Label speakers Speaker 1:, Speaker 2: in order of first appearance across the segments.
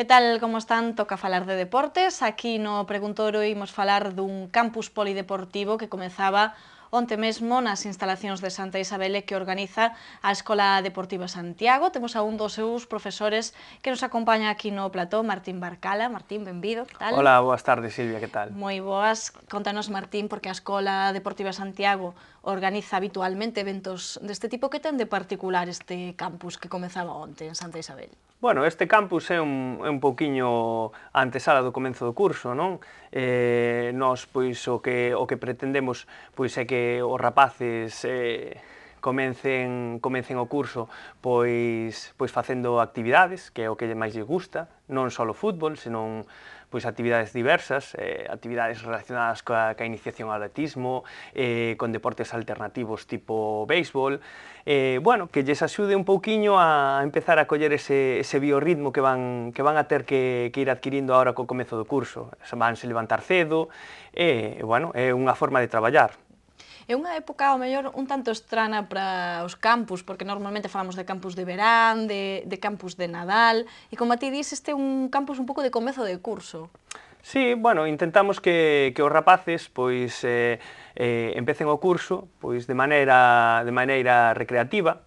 Speaker 1: Que tal, como están? Toca falar de deportes. Aquí no preguntoro, imos falar dun campus polideportivo que comezaba onte mesmo nas instalacións de Santa Isabel que organiza a Escola Deportiva Santiago. Temos a un dos seus profesores que nos acompaña aquí no plató, Martín Barcala. Martín, benvido. Tal? Hola,
Speaker 2: boas tardes, Silvia, que tal?
Speaker 1: Moi boas. Contanos, Martín, porque a Escola Deportiva Santiago organiza habitualmente eventos deste tipo. Que ten de particular este campus que comezaba onte en Santa Isabel?
Speaker 2: Bueno, este campus é un, é un pouquiño antesala do comenzo do curso, non? Eh, nos, pois, o que, o que pretendemos pois, é que os rapaces eh, comencen, comencen o curso pois, pois facendo actividades, que é o que máis lle gusta, non só o fútbol, senón pois actividades diversas, eh, actividades relacionadas coa, ca iniciación ao atletismo, eh, con deportes alternativos tipo béisbol, eh, bueno, que lles axude un pouquiño a empezar a coller ese, ese biorritmo que van, que van a ter que, que ir adquirindo agora co comezo do curso. Vanse levantar cedo, eh, e, eh, bueno, é unha forma de traballar.
Speaker 1: É unha época, ao mellor, un tanto estrana para os campus, porque normalmente falamos de campus de verán, de, de campus de Nadal, e como a ti dís, este é un campus un pouco de comezo de curso.
Speaker 2: Sí, bueno, intentamos que, que os rapaces pois eh, eh, empecen o curso pois de maneira de maneira recreativa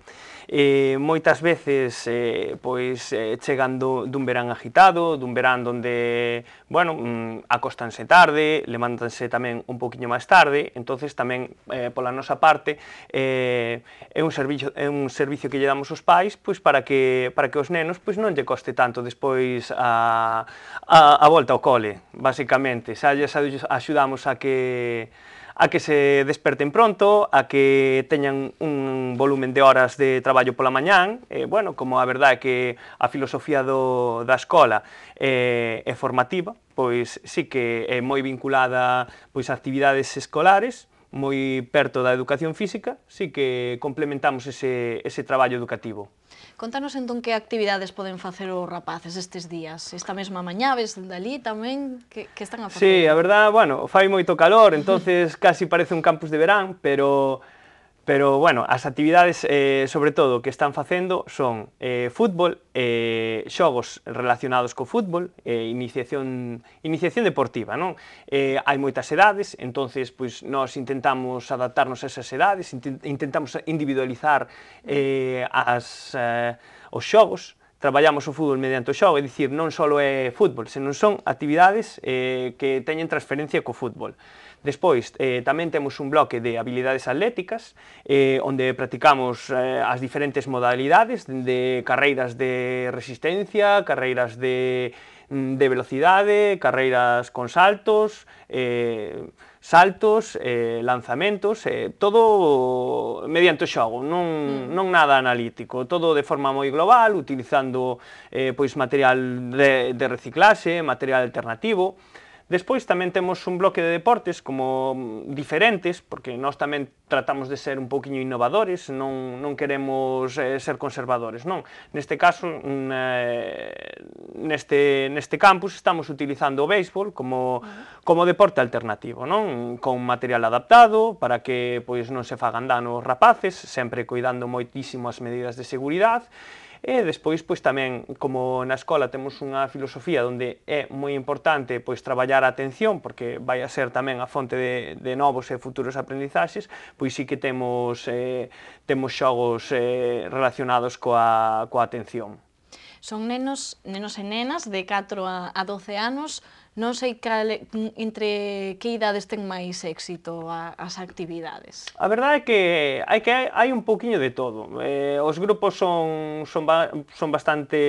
Speaker 2: eh, moitas veces eh, pois eh, chegan do, dun verán agitado, dun verán donde, bueno, mm, acostanse tarde, levántanse tamén un poquinho máis tarde, entonces tamén eh, pola nosa parte eh, é un servicio é un servicio que lle damos aos pais pois para que para que os nenos pois non lle coste tanto despois a a, a volta ao cole, basicamente. Xa lles axudamos a que a que se desperten pronto, a que teñan un volumen de horas de traballo pola mañán, eh, bueno, como a verdade é que a filosofía do, da escola eh, é formativa, pois sí que é moi vinculada pois a actividades escolares, moi perto da educación física, si que complementamos ese, ese traballo educativo.
Speaker 1: Contanos entón que actividades poden facer os rapaces estes días, esta mesma mañá, ves dali tamén, que, que están a facer? Sí,
Speaker 2: a verdad, bueno, fai moito calor, entonces casi parece un campus de verán, pero Pero, bueno, as actividades, eh, sobre todo, que están facendo son eh, fútbol, eh, xogos relacionados co fútbol, eh, iniciación, iniciación deportiva, non? Eh, hai moitas edades, entonces pois, nós intentamos adaptarnos a esas edades, intentamos individualizar eh, as, eh, os xogos, traballamos o fútbol mediante o xogo, é dicir, non só é fútbol, senón son actividades eh, que teñen transferencia co fútbol. Despois, eh, tamén temos un bloque de habilidades atléticas, eh, onde practicamos eh, as diferentes modalidades, de carreiras de resistencia, carreiras de, mm, de velocidade, carreiras con saltos, eh, saltos, eh, lanzamentos, eh, todo mediante o xogo, non, mm. non nada analítico, todo de forma moi global, utilizando eh, pois material de, de reciclase, material alternativo, Despois tamén temos un bloque de deportes como mm, diferentes, porque nós tamén tratamos de ser un poquinho innovadores, non, non queremos eh, ser conservadores, non. Neste caso, eh, neste, neste campus estamos utilizando o béisbol como, como deporte alternativo, non? Con material adaptado para que pois non se fagan danos rapaces, sempre cuidando moitísimo as medidas de seguridade, E despois, pois tamén, como na escola temos unha filosofía onde é moi importante pois traballar a atención, porque vai a ser tamén a fonte de, de novos e futuros aprendizaxes, pois sí que temos, eh, temos xogos eh, relacionados coa, coa atención.
Speaker 1: Son nenos, nenos e nenas de 4 a 12 anos, Non sei cal, entre que idades ten máis éxito a, as actividades.
Speaker 2: A verdade é que hai que hai, hai un pouquiño de todo. Eh, os grupos son son ba, son bastante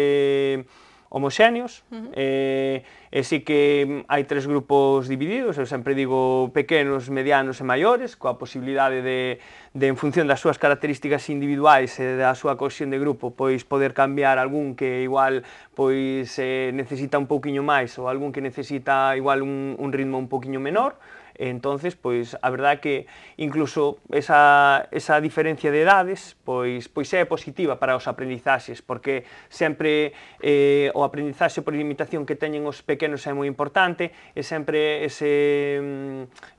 Speaker 2: homoxéneos, uh -huh. eh, e sí que hai tres grupos divididos, eu sempre digo pequenos, medianos e maiores, coa posibilidade de, de en función das súas características individuais e da súa cohesión de grupo, pois poder cambiar algún que igual pois eh, necesita un pouquiño máis ou algún que necesita igual un, un ritmo un pouquiño menor, Entonces, pois a verdade que incluso esa, esa diferencia de edades pois pois é positiva para os aprendizaxes, porque sempre eh, o aprendizaxe por limitación que teñen os pequenos é moi importante, e sempre ese,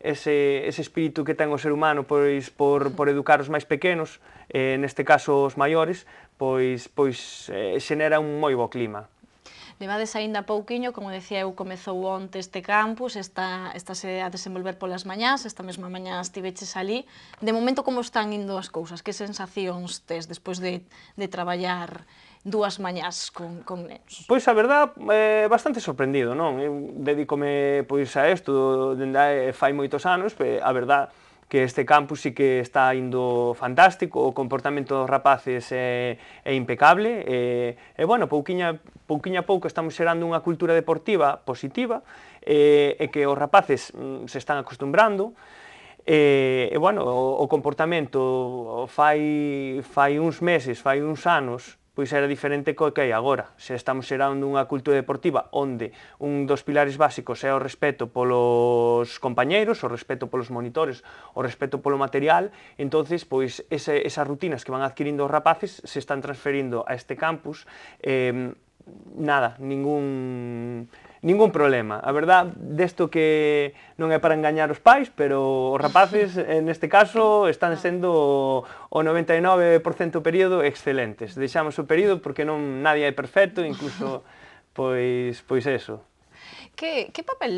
Speaker 2: ese, ese espírito que ten o ser humano pois por, por educar os máis pequenos, eh, neste caso os maiores, pois, pois eh, xenera un moi bo clima.
Speaker 1: Levades aínda pouquiño, como decía eu, comezou onte este campus, está, está se a desenvolver polas mañás, esta mesma mañá estiveches ali. De momento, como están indo as cousas? Que sensacións tes despois de, de traballar dúas mañás con, con nenos?
Speaker 2: Pois a verdad, eh, bastante sorprendido, non? Eu dedícome pois a isto dende fai moitos anos, pe, a verdad, que este campus sí que está indo fantástico, o comportamento dos rapaces é, é impecable, e, e bueno, pouquiña, pouquiña a pouco estamos xerando unha cultura deportiva positiva, e, e que os rapaces mm, se están acostumbrando, E, e bueno, o, o comportamento fai, fai uns meses, fai uns anos, pois era diferente co que hai agora. Se estamos xerando unha cultura deportiva onde un dos pilares básicos é o respeto polos compañeiros, o respeto polos monitores, o respeto polo material, entonces pois ese, esas rutinas que van adquirindo os rapaces se están transferindo a este campus eh, nada, ningún ningún problema. A verdad, desto que non é para engañar os pais, pero os rapaces, neste caso, están ah. sendo o 99% período excelentes. Deixamos o período porque non nadie é perfecto, incluso, pois, pois eso.
Speaker 1: Que, que papel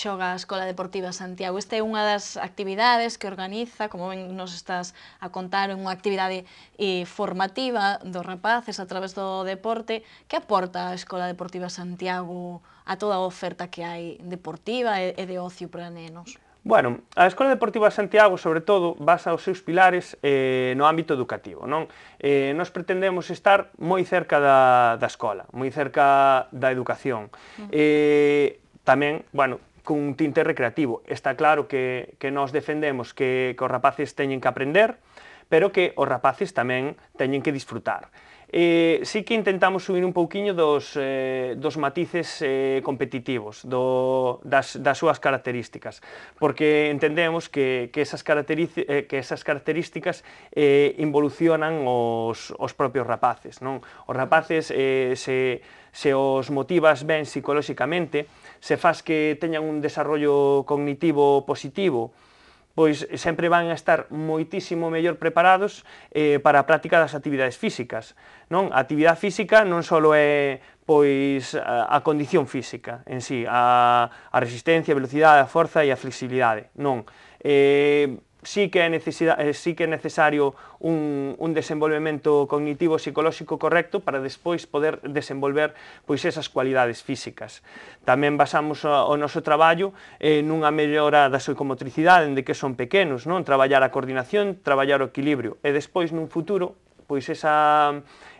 Speaker 1: xoga a Escola Deportiva Santiago? Esta é unha das actividades que organiza, como ven, nos estás a contar, unha actividade eh, formativa dos rapaces a través do deporte. Que aporta a Escola Deportiva Santiago a toda a oferta que hai deportiva e, e de ocio para nenos?
Speaker 2: Bueno, a Escola Deportiva Santiago, sobre todo, basa os seus pilares eh, no ámbito educativo. Non? Eh, nos pretendemos estar moi cerca da, da escola, moi cerca da educación. Eh, tamén, bueno, cun tinte recreativo. Está claro que, que nos defendemos que, que os rapaces teñen que aprender, pero que os rapaces tamén teñen que disfrutar. Eh, sí que intentamos subir un pouquiño dos, eh, dos matices eh, competitivos, do, das, das súas características, porque entendemos que, que, esas, eh, que esas características eh, involucionan os, os propios rapaces. Non? Os rapaces eh, se, se os motivas ben psicolóxicamente, se faz que teñan un desarrollo cognitivo positivo, pois eh, sempre van a estar moitísimo mellor preparados eh, para a práctica das actividades físicas. Non? A actividade física non só é pois a, a condición física en sí, a, a resistencia, a velocidade, a forza e a flexibilidade. Non. Eh, sí que é, necesidade, eh, sí que é necesario un, un desenvolvemento cognitivo psicolóxico correcto para despois poder desenvolver pois esas cualidades físicas. Tamén basamos o, o noso traballo eh, nunha mellora da psicomotricidade, de que son pequenos, non? Traballar a coordinación, traballar o equilibrio e despois nun futuro pois esa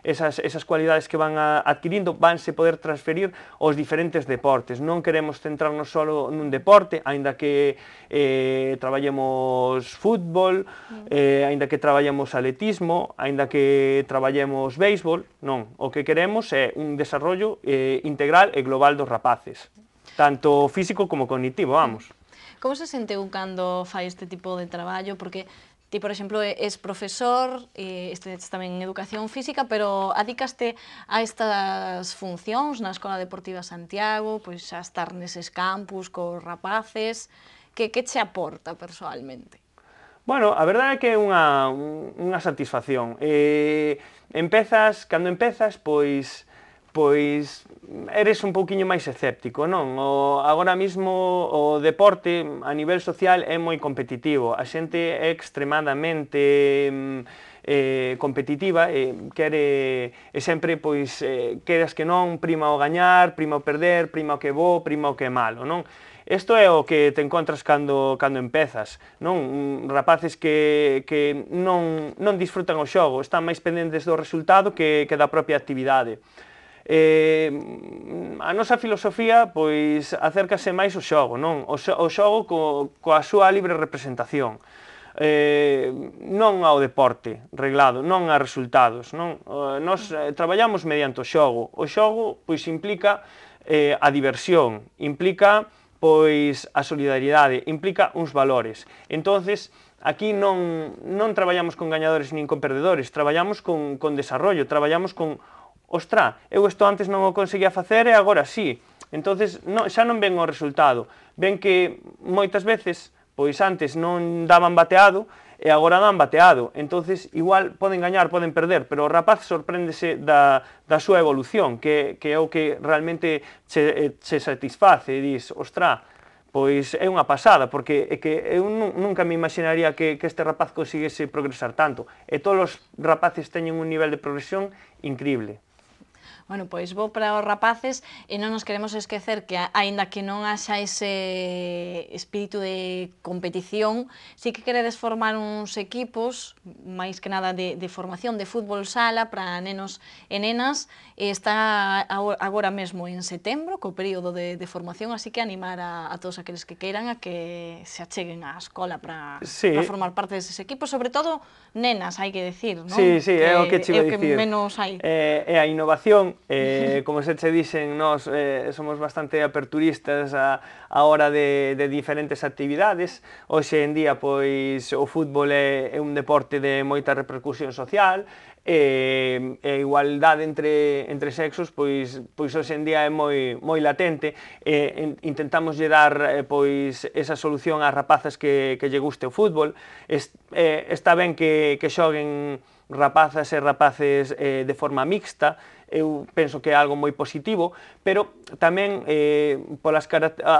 Speaker 2: esas, esas cualidades que van a, adquirindo vanse poder transferir aos diferentes deportes. Non queremos centrarnos solo nun deporte, aínda que eh, traballemos fútbol, mm. eh, aínda que traballemos atletismo, aínda que traballemos béisbol, non. O que queremos é un desarrollo eh, integral e global dos rapaces, tanto físico como cognitivo, vamos.
Speaker 1: Mm. Como se sente un cando fai este tipo de traballo? Porque Ti, por exemplo, és profesor, estudiaste tamén en Educación Física, pero adicaste a estas funcións na Escola Deportiva Santiago, pois a estar neses campus cos rapaces, que, que che aporta personalmente?
Speaker 2: Bueno, a verdade é que é unha, unha satisfacción. Eh, empezas, cando empezas, pois pois eres un pouquiño máis escéptico, non? O, agora mesmo o deporte a nivel social é moi competitivo, a xente é extremadamente mm, eh, competitiva, eh, quere, e sempre, pois, eh, queres que non, prima o gañar, prima o perder, prima o que bo, prima o que é malo, non? Isto é o que te encontras cando, cando empezas, non? Rapaces que, que non, non disfrutan o xogo, están máis pendentes do resultado que, que da propia actividade. Eh, a nosa filosofía pois acércase máis ao xogo, non? O, o xogo co, coa súa libre representación. Eh, non ao deporte reglado, non a resultados, non? Eh, nos eh, traballamos mediante o xogo. O xogo pois implica eh, a diversión, implica pois a solidaridade, implica uns valores. Entonces, aquí non, non traballamos con gañadores nin con perdedores, traballamos con, con desarrollo, traballamos con ostra, eu isto antes non o conseguía facer e agora sí. Entonces no, xa non ven o resultado. Ven que moitas veces, pois antes non daban bateado e agora dan bateado. Entonces igual poden gañar, poden perder, pero o rapaz sorpréndese da, da súa evolución, que, que é o que realmente che, eh, che satisface e dís, ostra, pois é unha pasada, porque é que eu nunca me imaginaría que, que este rapaz consiguese progresar tanto. E todos os rapaces teñen un nivel de progresión increíble
Speaker 1: bueno, pois vou para os rapaces e non nos queremos esquecer que aínda que non haxa ese espírito de competición, si que queredes formar uns equipos, máis que nada de, de formación de fútbol sala para nenos e nenas, e está agora mesmo en setembro, co período de, de formación, así que animar a, a todos aqueles que queiran a que se acheguen á escola para, sí. para formar parte deses equipos, sobre todo nenas, hai que decir, non? Sí, sí, que, é o que che iba dicir. menos hai.
Speaker 2: É, eh, é a innovación eh, como se che dicen, nós eh, somos bastante aperturistas a, a hora de, de diferentes actividades. Hoxe en día, pois, o fútbol é, é un deporte de moita repercusión social, e, e igualdade entre, entre sexos pois, pois hoxe en día é moi, moi latente e, intentamos lle dar eh, pois, esa solución ás rapazas que, que lle guste o fútbol Est, eh, está ben que, que xoguen rapazas e rapaces eh, de forma mixta eu penso que é algo moi positivo, pero tamén eh, polas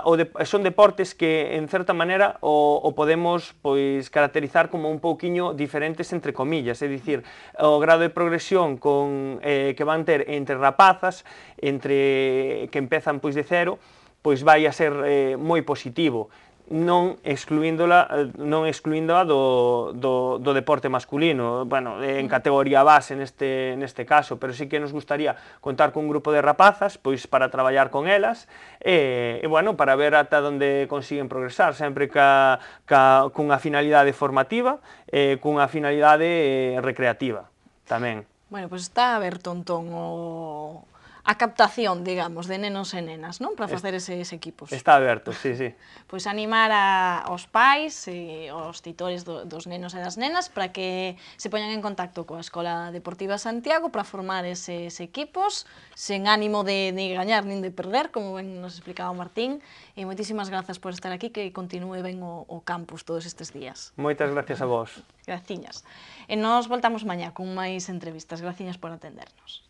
Speaker 2: o de, son deportes que en certa maneira o, o podemos pois caracterizar como un pouquiño diferentes entre comillas, é dicir, o grado de progresión con eh, que van ter entre rapazas, entre que empezan pois de cero, pois vai a ser eh, moi positivo non excluíndola eh, non excluíndoa do, do, do deporte masculino, bueno, en mm. categoría base neste, neste caso, pero sí que nos gustaría contar con un grupo de rapazas, pois para traballar con elas, e, e bueno, para ver ata onde consiguen progresar, sempre ca, ca, cunha finalidade formativa e cunha finalidade eh, recreativa tamén.
Speaker 1: Bueno, pois pues está a ver tontón o, a captación, digamos, de nenos e nenas, non? Para facer eses equipos. Está
Speaker 2: aberto, sí, sí.
Speaker 1: Pois animar a, aos pais e aos titores do, dos nenos e das nenas para que se poñan en contacto coa Escola Deportiva Santiago para formar eses equipos sen ánimo de, ni gañar nin de perder, como ben nos explicaba Martín. E moitísimas grazas por estar aquí, que continue ben o, o campus todos estes días.
Speaker 2: Moitas gracias a vos.
Speaker 1: Graciñas. E nos voltamos mañá con máis entrevistas. Graciñas por atendernos.